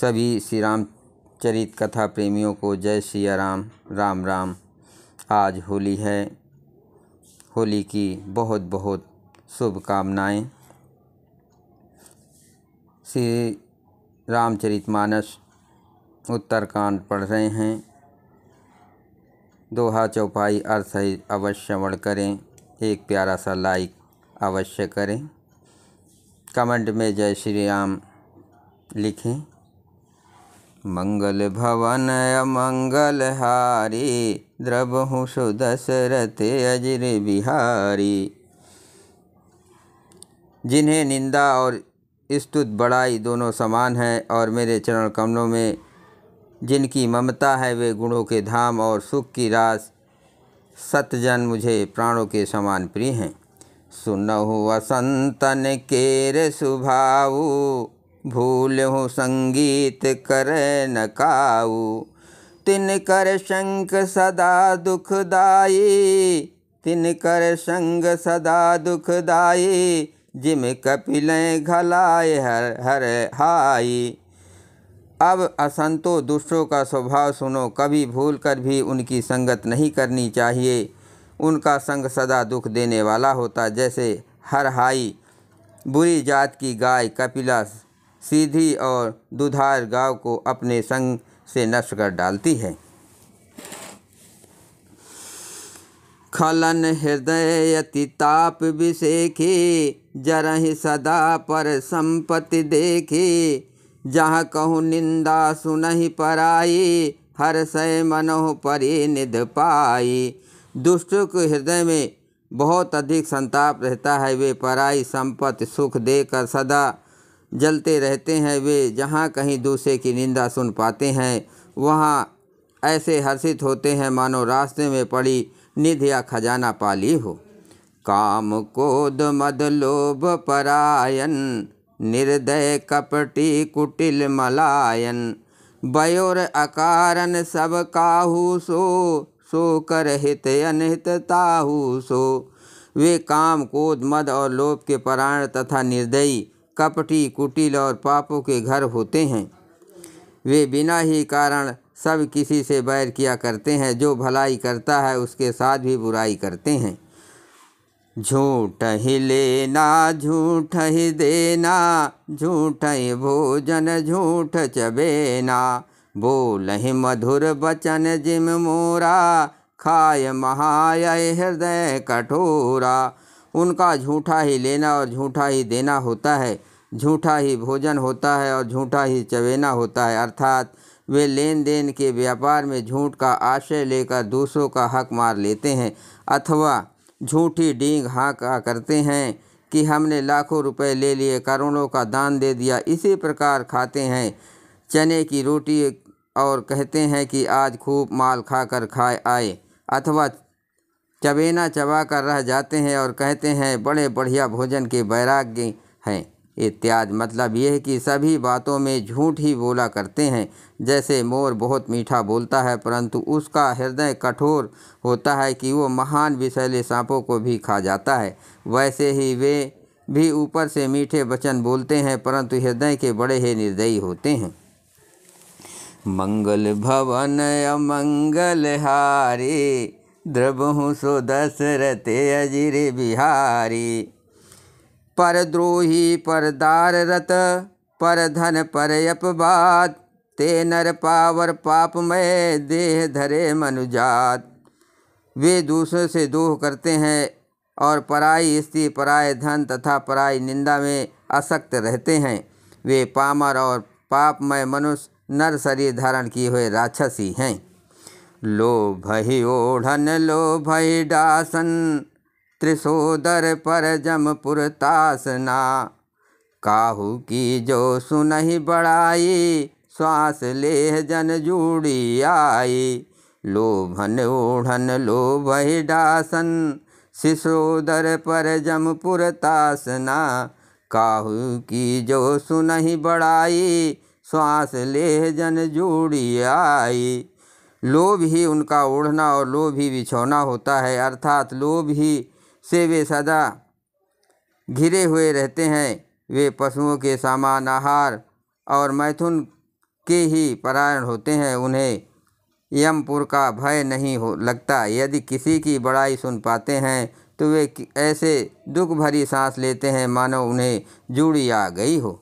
सभी श्री रामचरित कथा प्रेमियों को जय श्री राम राम राम आज होली है होली की बहुत बहुत शुभकामनाएँ श्री रामचरित मानस उत्तरकांड पढ़ रहे हैं दोहा चौपाई अर्थ अवश्य वण करें एक प्यारा सा लाइक अवश्य करें कमेंट में जय श्री राम लिखें मंगल भवन अमंगलहारी द्रवहु सुदशरथ अजर बिहारी जिन्हें निंदा और स्तुत बड़ाई दोनों समान है और मेरे चरण कमलों में जिनकी ममता है वे गुणों के धाम और सुख की रास सतजन मुझे प्राणों के समान प्रिय हैं सुनहु वसंतन केर सुभाऊ भूल हो संगीत कर नकाऊ तिन कर शंख सदा दुखदाई तिन कर संग सदा दुखदाई जिम कपिलें घलाए हर हर हाई अब असंतो दुष्टों का स्वभाव सुनो कभी भूल कर भी उनकी संगत नहीं करनी चाहिए उनका संग सदा दुख देने वाला होता जैसे हर हाई बुरी जात की गाय कपिला सीधी और दुधार गांव को अपने संग से नष्ट कर डालती है खलन हृदय अति ताप विषेखी जरहि सदा पर संपत्ति देखी जहाँ कहूँ निंदा सुनहि पराई हर सय मनोह परि निध पाई दुष्ट के हृदय में बहुत अधिक संताप रहता है वे पराई संपत्ति सुख देकर सदा जलते रहते हैं वे जहाँ कहीं दूसरे की निंदा सुन पाते हैं वहाँ ऐसे हर्षित होते हैं मानो रास्ते में पड़ी निधि या खजाना पाली हो काम कोद मद लोभ परायण निर्दय कपटी कुटिल मलायन बयोर अकारण सब काहू सो सो कर हित अनहित ताहू सो वे काम कोद मद और लोभ के परायण तथा निर्दयी कपटी कुटिल और पापों के घर होते हैं वे बिना ही कारण सब किसी से बैर किया करते हैं जो भलाई करता है उसके साथ भी बुराई करते हैं झूठ ही लेना झूठ ही देना झूठ ही भोजन झूठ चबेना बोल ही मधुर बचन जिम मोरा खाय महाय हृदय कठोरा उनका झूठा ही लेना और झूठा ही देना होता है झूठा ही भोजन होता है और झूठा ही चवेना होता है अर्थात वे लेन देन के व्यापार में झूठ का आशय लेकर दूसरों का हक मार लेते हैं अथवा झूठी डींग हाँका करते हैं कि हमने लाखों रुपए ले लिए करोड़ों का दान दे दिया इसी प्रकार खाते हैं चने की रोटी और कहते हैं कि आज खूब माल खाकर खाए आए अथवा चबेना चबा कर रह जाते हैं और कहते हैं बड़े बढ़िया भोजन के वैराग्य हैं इत्यादि मतलब यह कि सभी बातों में झूठ ही बोला करते हैं जैसे मोर बहुत मीठा बोलता है परंतु उसका हृदय कठोर होता है कि वो महान विषैले सांपों को भी खा जाता है वैसे ही वे भी ऊपर से मीठे वचन बोलते हैं परंतु हृदय के बड़े ही निर्दयी होते हैं मंगल भवन अमंगल हारे द्रबहु सो दशरथ अजिर बिहारी पर द्रोही पर दार रत पर धन पर अपवाद ते नर पावर पाप में देह धरे मनुजात वे दूसरों से दोह करते हैं और पराई स्त्री पराय धन तथा पराई निंदा में असक्त रहते हैं वे पामर और पापमय मनुष्य नर शरीर धारण किए हुए राक्षसी हैं भई ओढ़न भई डासन त्रिशोदर पर जमपुर तासना काहू की जो सुनहि बड़ाई श्वास लेह जन जूड़ी आई लोभन ओढ़न भई डासन सिसोदर पर जमपुर तासना काहू की जो सुनहि बड़ाई श्वास लेह जन जूड़ी आई लोभ ही उनका ओढ़ना और लोभ ही बिछौना होता है अर्थात लोभ ही से वे सदा घिरे हुए रहते हैं वे पशुओं के सामान आहार और मैथुन के ही परायण होते हैं उन्हें यमपुर का भय नहीं हो लगता यदि किसी की बड़ाई सुन पाते हैं तो वे ऐसे दुख भरी सांस लेते हैं मानो उन्हें जुड़ी आ गई हो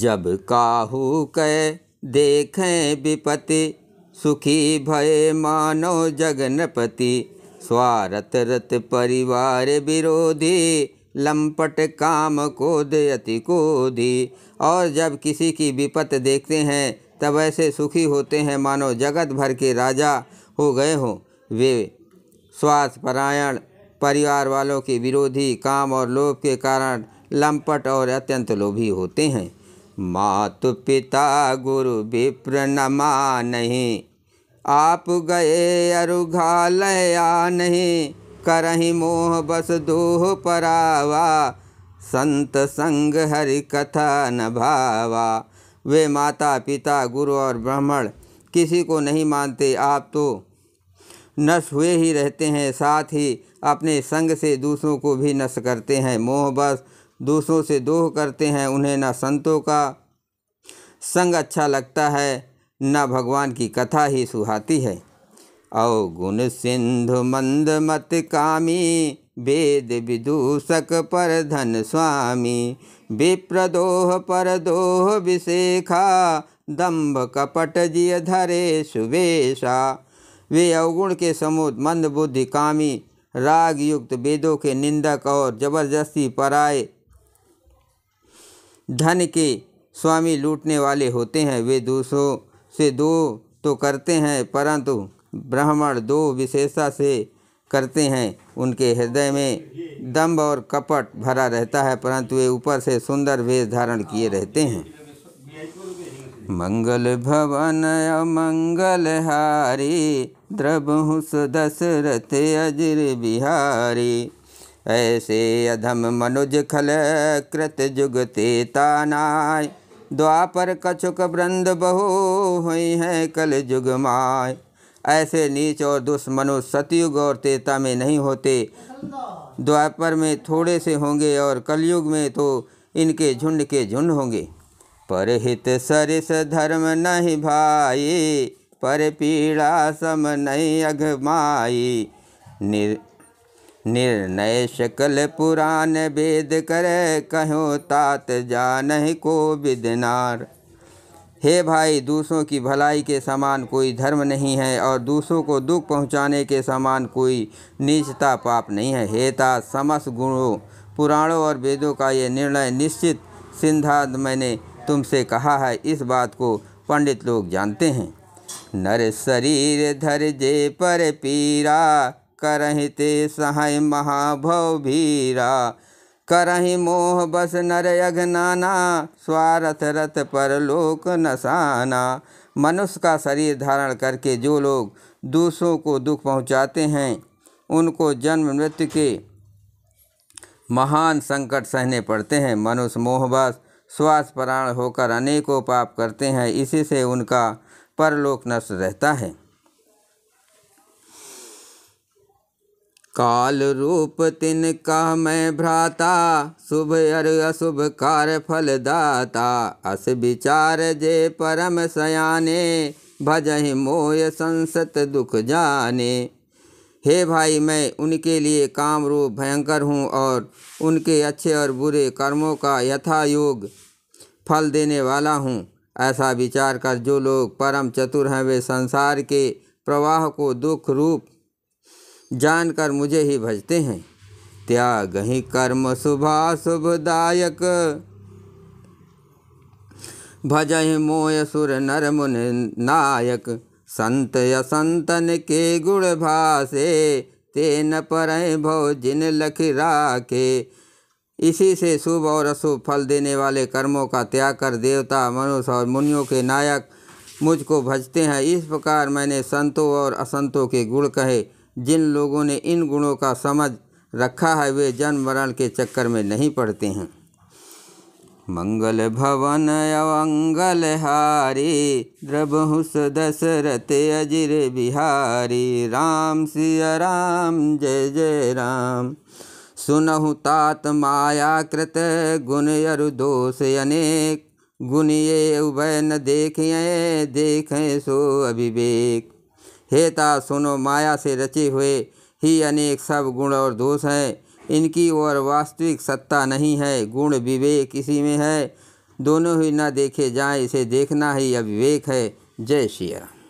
जब काहू कै देखें विपति सुखी भय मानो जगनपति स्वारत रत परिवार विरोधी लंपट काम को दे अति को दी और जब किसी की विपत देखते हैं तब ऐसे सुखी होते हैं मानो जगत भर के राजा हो गए हों वे स्वास्थ्यपरायण परिवार वालों के विरोधी काम और लोभ के कारण लंपट और अत्यंत लोभी होते हैं मात पिता गुरु विप्र नमा नहीं आप गए अरुघालया नहीं करही मोह बस दोह परावा संत संग हरि कथा न भावा वे माता पिता गुरु और ब्राह्मण किसी को नहीं मानते आप तो नष्ट हुए ही रहते हैं साथ ही अपने संग से दूसरों को भी नष्ट करते हैं मोह बस दूसरों से दोह करते हैं उन्हें ना संतों का संग अच्छा लगता है ना भगवान की कथा ही सुहाती है अवगुण सिंधु मंद मत कामी वेद विदूषक पर धन स्वामी विप्रदोह पर दोह विशेखा दम्भ कपट जिय धरे सुवेशा वे अवगुण के समूद मंद बुद्धि कामी राग युक्त वेदों के निंदक और जबरदस्ती पराए धन के स्वामी लूटने वाले होते हैं वे दूसरों से दो तो करते हैं परंतु ब्राह्मण दो विशेषता से करते हैं उनके हृदय में दम्ब और कपट भरा रहता है परंतु वे ऊपर से सुंदर वेश धारण किए रहते हैं मंगल भवन अमंगल हारी द्रबहुस दशरथ अजर बिहारी ऐसे अधम मनुज खल कृत जुगते तानाय द्वापर कछुक वृंद बहु हुई है कल जुग माय ऐसे नीच और दुष्मनु सतयुग और तेता में नहीं होते द्वापर में थोड़े से होंगे और कलयुग में तो इनके झुंड के झुंड होंगे पर हित सरिस धर्म नहीं भाई पर पीड़ा सम नहीं अघ माई निर्णय शकल पुराण वेद कर कहो तात जा नहीं को विदनार हे भाई दूसरों की भलाई के समान कोई धर्म नहीं है और दूसरों को दुख पहुंचाने के समान कोई नीचता पाप नहीं है हे ता समस्त गुणों पुराणों और वेदों का ये निर्णय निश्चित सिद्धांत मैंने तुमसे कहा है इस बात को पंडित लोग जानते हैं नर शरीर धर जे पर पीरा करहि ते सहाय महाभव भीरा करहि मोह बस नर अघनाना स्वारथ रथ पर लोक नसाना मनुष्य का शरीर धारण करके जो लोग दूसरों को दुख पहुंचाते हैं उनको जन्म मृत्यु के महान संकट सहने पड़ते हैं मनुष्य मोहबस स्वास्थ्य प्राण होकर अनेकों पाप करते हैं इसी से उनका परलोक नष्ट रहता है काल रूप तिन कह मैं भ्राता शुभ अर अशुभ कार्य फलदाता अस विचार जे परम सयाने भजहि मोय संसत दुख जाने हे भाई मैं उनके लिए काम रूप भयंकर हूँ और उनके अच्छे और बुरे कर्मों का यथा योग फल देने वाला हूँ ऐसा विचार कर जो लोग परम चतुर हैं वे संसार के प्रवाह को दुख रूप जानकर मुझे ही भजते हैं त्याग ही कर्म शुभा शुभदायक भज ही मोय सुर नर मुन नायक संत असंतन के गुण भाषे ते न पर भव जिन लख राखे इसी से शुभ और अशुभ फल देने वाले कर्मों का त्याग कर देवता मनुष्य और मुनियों के नायक मुझको भजते हैं इस प्रकार मैंने संतों और असंतों के गुण कहे जिन लोगों ने इन गुणों का समझ रखा है वे जन्म मरण के चक्कर में नहीं पड़ते हैं मंगल भवन अवंगल हारी द्रभुस दशरथ अजिर बिहारी राम सिया राम जय जय राम सुनहु तात माया कृत गुण अरु दोष अनेक गुण ये उभय न देखें देखें सो अभिवेक हेता सुनो माया से रचे हुए ही अनेक सब गुण और दोष हैं इनकी और वास्तविक सत्ता नहीं है गुण विवेक इसी में है दोनों ही न देखे जाएं इसे देखना ही अविवेक है जय श्री राम